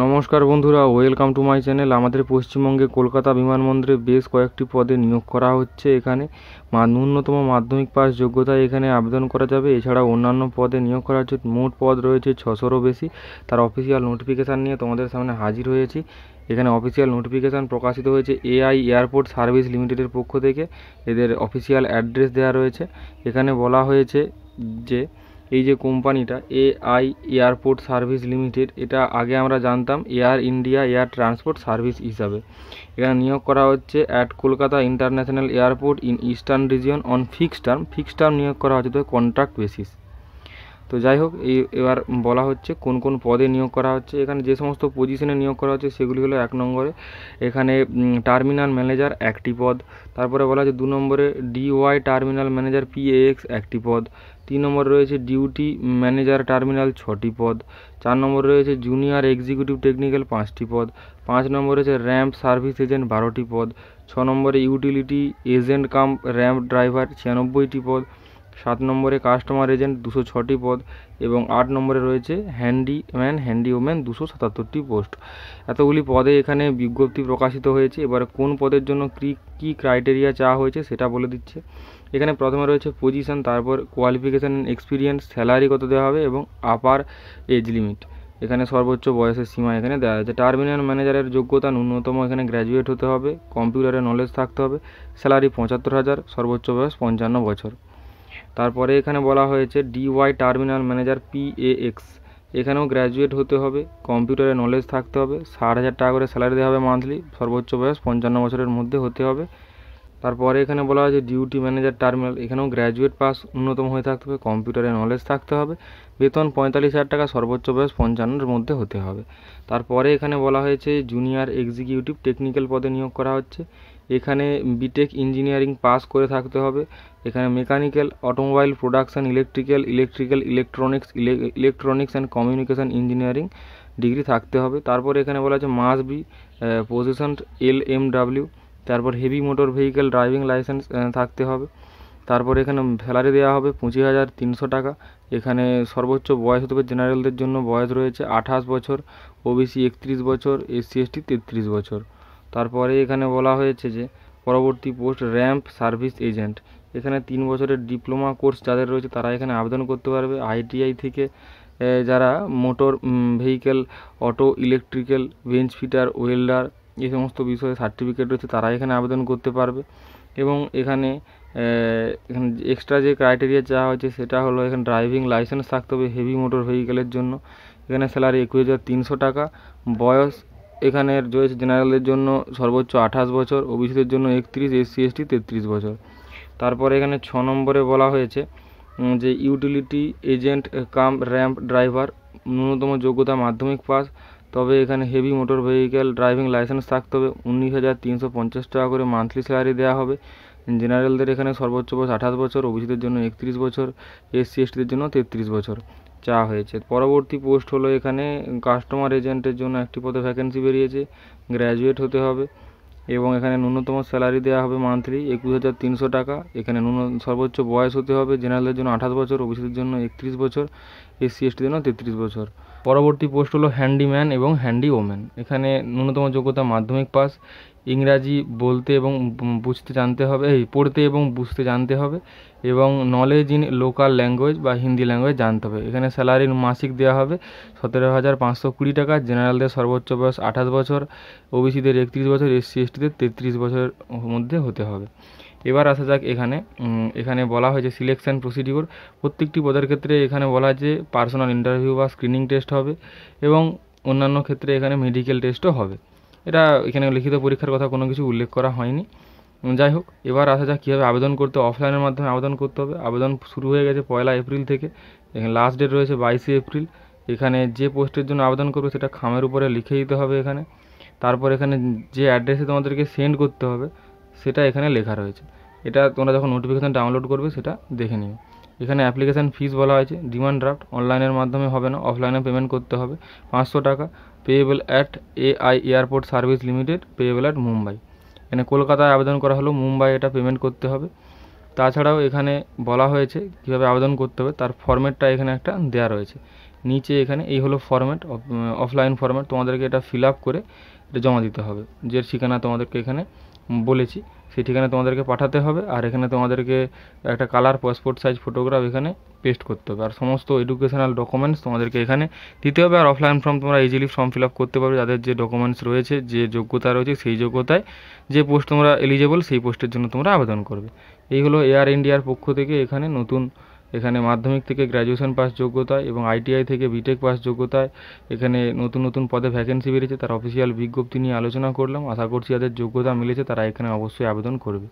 নমস্কার বন্ধুরা welcome to my channel আমাদের পশ্চিমবঙ্গে কলকাতা বিমানবন্দরে বেশ কয়েকটি পদে নিয়োগ করা হচ্ছে এখানে ন্যূনতম মাধ্যমিক পাস যোগ্যতায় এখানে আবেদন করা যাবে এছাড়া অন্যান্য পদে নিয়োগ করা হচ্ছে মোট পদ রয়েছে ছশোরও বেশি তার অফিসিয়াল নোটিফিকেশান নিয়ে তোমাদের সামনে হাজির হয়েছি এখানে অফিসিয়াল নোটিফিকেশান প্রকাশিত হয়েছে এআই এয়ারপোর্ট সার্ভিস লিমিটেডের পক্ষ থেকে এদের অফিসিয়াল অ্যাড্রেস দেওয়া রয়েছে এখানে বলা হয়েছে যে এই যে কোম্পানিটা এআই এয়ারপোর্ট সার্ভিস লিমিটেড এটা আগে আমরা জানতাম Air India air transport service হিসাবে এখানে নিয়োগ করা হচ্ছে at Kolkata international airport in eastern region on fix term fixed term নিয়োগ করা হচ্ছে তো কন্ট্রাক্ট বেসিস তো যাই হোক এই এবার বলা হচ্ছে কোন কোন পদে নিয়োগ করা হচ্ছে এখানে যে সমস্ত পজিশনে নিয়োগ করা হচ্ছে সেগুলি হলো এক নম্বরে এখানে টার্মিনাল ম্যানেজার একটি পদ তারপরে বলা হচ্ছে দু নম্বরে ডিওয়াই টার্মিনাল ম্যানেজার পিএএক্স একটি পদ তিন নম্বর রয়েছে ডিউটি ম্যানেজার টার্মিনাল ছটি পদ চার নম্বর রয়েছে জুনিয়র এক্সিকিউটিভ টেকনিক্যাল পাঁচটি পদ পাঁচ নম্বর রয়েছে র্যাম্প সার্ভিস এজেন্ট বারোটি পদ ছ নম্বরে utility agent cum ramp driver ছিয়ানব্বইটি পদ সাত নম্বরে কাস্টমার এজেন্ট দুশো ছটি পদ এবং আট নম্বরে রয়েছে হ্যান্ডিম্যান ওম্যান দুশো সাতাত্তরটি পোস্ট এতগুলি পদে এখানে বিজ্ঞপ্তি প্রকাশিত হয়েছে এবারে কোন পদের জন্য কী কী ক্রাইটেরিয়া চাওয়া হয়েছে সেটা বলে দিচ্ছে এখানে প্রথমে রয়েছে পজিশন তারপর কোয়ালিফিকেশান এক্সপিরিয়েন্স স্যালারি কত দেওয়া হবে এবং আপার এজ লিমিট এখানে সর্বোচ্চ বয়সের সীমা এখানে দেওয়া হয়েছে টার্মিনাল ম্যানেজারের যোগ্যতা ন্যূনতম এখানে গ্র্যাজুয়েট হতে হবে কম্পিউটারে নলেজ থাকতে হবে স্যালারি পঁচাত্তর হাজার সর্বোচ্চ বয়স পঞ্চান্ন বছর তারপরে এখানে বলা হয়েছে ডিওয়াই টার্মিনাল ম্যানেজার পিএএক্স এখানেও গ্র্যাজুয়েট হতে হবে কম্পিউটারে নলেজ থাকতে হবে ষাট হাজার টাকা করে স্যালারি দেওয়া হবে মান্থলি সর্বোচ্চ বয়স পঞ্চান্ন বছরের মধ্যে হতে হবে তারপরে এখানে বলা হয়েছে ডিউটি ম্যানেজার টার্মিনাল এখানেও গ্র্যাজুয়েট পাস ন্যূনতম হয়ে থাকতে হবে কম্পিউটারে নলেজ থাকতে হবে বেতন পঁয়তাল্লিশ হাজার টাকা সর্বোচ্চ বয়স পঞ্চান্নের মধ্যে হতে হবে তারপরে এখানে বলা হয়েছে জুনিয়র এক্সিকিউটিভ টেকনিক্যাল পদে নিয়োগ করা হচ্ছে এখানে বিটেক ইঞ্জিনিয়ারিং পাস করে থাকতে হবে এখানে mechanical automobile production electrical electrical electronics electronics and communication engineering degree থাকতে হবে তারপর এখানে বলা আছে must be position L M W তারপর heavy motor vehicle driving licence থাকতে হবে তারপর এখানে স্যালারি দেওয়া হবে পঁচিশ হাজার তিনশো টাকা এখানে সর্বোচ্চ বয়স হতে হবে জেনারেলদের জন্য বয়স রয়েছে আঠাশ বছর ওবিসি একত্রিশ বছর এসসি এসটি তেত্রিশ বছর তারপরে এখানে বলা হয়েছে যে পরবর্তী পোস্ট র্যাম্প সার্ভিস এজেন্ট এখানে তিন বছরের ডিপ্লোমা কোর্স যাদের রয়েছে তারা এখানে আবেদন করতে পারবে আইটিআই থেকে যারা motor vehicle auto electrical bench fitter welder এই সমস্ত বিষয়ে সার্টিফিকেট রয়েছে তারা এখানে আবেদন করতে পারবে এবং এখানে এখানে এক্সট্রা যে ক্রাইটেরিয়া চাওয়া হয়েছে সেটা হলো এখানে ড্রাইভিং লাইসেন্স থাকতে হবে হেভি মোটর ভেহিকেলের জন্য এখানে স্যালারি একুশ হাজার তিনশো টাকা বয়স এখানের রয়েছে জেনারেলের জন্য সর্বোচ্চ আঠাশ বছর ওবিসিদের জন্য একত্রিশ এসসি এসটি তেত্রিশ বছর তারপরে এখানে ছ নম্বরে বলা হয়েছে যে utility agent cum ramp driver ন্যূনতম যোগ্যতা মাধ্যমিক পাস তবে এখানে heavy motor vehicle driving licence থাকতে হবে উনিশ হাজার তিনশো পঞ্চাশ টাকা করে মান্থলি স্যালারি দেওয়া হবে জেনারেলদের এখানে সর্বোচ্চ বয়স আঠাশ বছর ওবিসিদের জন্য একত্রিশ বছর এসসি এসটিদের জন্য তেত্রিশ বছর চাওয়া হয়েছে পরবর্তী পোস্ট হলো এখানে কাস্টমার এজেন্টের জন্য একটি পদে ভ্যাকেন্সি বেরিয়েছে গ্র্যাজুয়েট হতে হবে এবং এখানে ন্যূনতম স্যালারি দেওয়া হবে মান্থলি একুশ হাজার তিনশো টাকা এখানে ন্যূন সর্বোচ্চ বয়স হতে হবে জেনারেলের জন্য আঠাশ বছর ওবিসির জন্য একত্রিশ বছর এসসি এসটির জন্য তেত্রিশ বছর পরবর্তী পোস্ট হলো হ্যান্ডিম্যান এবং হ্যান্ডি ওম্যান এখানে ন্যূনতম যোগ্যতা মাধ্যমিক পাস ইংরাজি বলতে এবং বুঝতে জানতে হবে এই পড়তে এবং বুঝতে জানতে হবে এবং নলেজ ইন লোকাল ল্যাঙ্গুয়েজ বা হিন্দি ল্যাঙ্গুয়েজ জানতে হবে এখানে স্যালারি মাসিক দেওয়া হবে সতেরো হাজার পাঁচশো কুড়ি টাকা জেনারেলদের সর্বোচ্চ বয়স আঠাশ বছর ওবিসিদের একত্রিশ বছর এসসি এসটিদের তেত্রিশ বছরের মধ্যে হতে হবে এবার আসা যাক এখানে এখানে বলা হয়েছে সিলেকশন প্রসিডিওর প্রত্যেকটি পদের ক্ষেত্রে এখানে বলা যে পার্সোনাল ইন্টারভিউ বা স্ক্রিনিং টেস্ট হবে এবং অন্যান্য ক্ষেত্রে এখানে মেডিকেল টেস্টও হবে এটা এখানে লিখিত পরীক্ষার কথা কোনো কিছু উল্লেখ করা হয়নি যাই হোক এবার আসা যাক কীভাবে আবেদন করতে অফলাইনের মাধ্যমে আবেদন করতে হবে আবেদন শুরু হয়ে গেছে পয়লা এপ্রিল থেকে এখানে লাস্ট ডেট রয়েছে বাইশে এপ্রিল এখানে যে পোস্টের জন্য আবেদন করবে সেটা খামের উপরে লিখে দিতে হবে এখানে তারপর এখানে যে অ্যাড্রেসে তোমাদেরকে সেন্ড করতে হবে সেটা এখানে লেখা রয়েছে এটা তোমরা যখন নোটিফিকেশান ডাউনলোড করবে সেটা দেখে নিও এখানে অ্যাপ্লিকেশান ফিস বলা হয়েছে ডিমান্ড ড্রাফট অনলাইনের মাধ্যমে হবে না অফলাইনে পেমেন্ট করতে হবে পাঁচশো টাকা payable at AI airport service limited payable at Mumbai এখানে কলকাতায় আবেদন করা হলো মুম্বাই এটা পেমেন্ট করতে হবে তাছাড়াও এখানে বলা হয়েছে কিভাবে আবেদন করতে হবে তার ফর্ম্যাটটা এখানে একটা দেয়া রয়েছে নিচে এখানে এই হলো ফর্ম্যাট অফলাইন ফর্ম্যাট তোমাদেরকে এটা ফিল আপ করে এটা জমা দিতে হবে যে ঠিকানা তোমাদেরকে এখানে বলেছি সেই ঠিকানা তোমাদেরকে পাঠাতে হবে আর এখানে তোমাদেরকে একটা কালার পাসপোর্ট সাইজ ফটোগ্রাফ এখানে পেস্ট করতে হবে আর সমস্ত এডুকেশনাল ডকুমেন্টস তোমাদেরকে এখানে দিতে হবে আর অফলাইন ফর্ম তোমরা ইজিলি ফর্ম ফিল আপ করতে পারবে যাদের যে ডকুমেন্টস রয়েছে যে যোগ্যতা রয়েছে সেই যোগ্যতায় যে পোস্ট তোমরা এলিজেবল সেই পোস্টের জন্য তোমরা আবেদন করবে এই হলো এয়ার ইন্ডিয়ার পক্ষ থেকে এখানে নতুন এখানে মাধ্যমিক থেকে গ্র্যাজুয়েশন পাস যোগ্যতা এবং আইটিআই থেকে বিটেক পাস যোগ্যতায় এখানে নতুন নতুন পদে ভ্যাকেন্সি বেরিয়েছে তার অফিসিয়াল বিজ্ঞপ্তি নিয়ে আলোচনা করলাম আশা করছি যাদের যোগ্যতা মিলেছে তারা এখানে অবশ্যই আবেদন করবে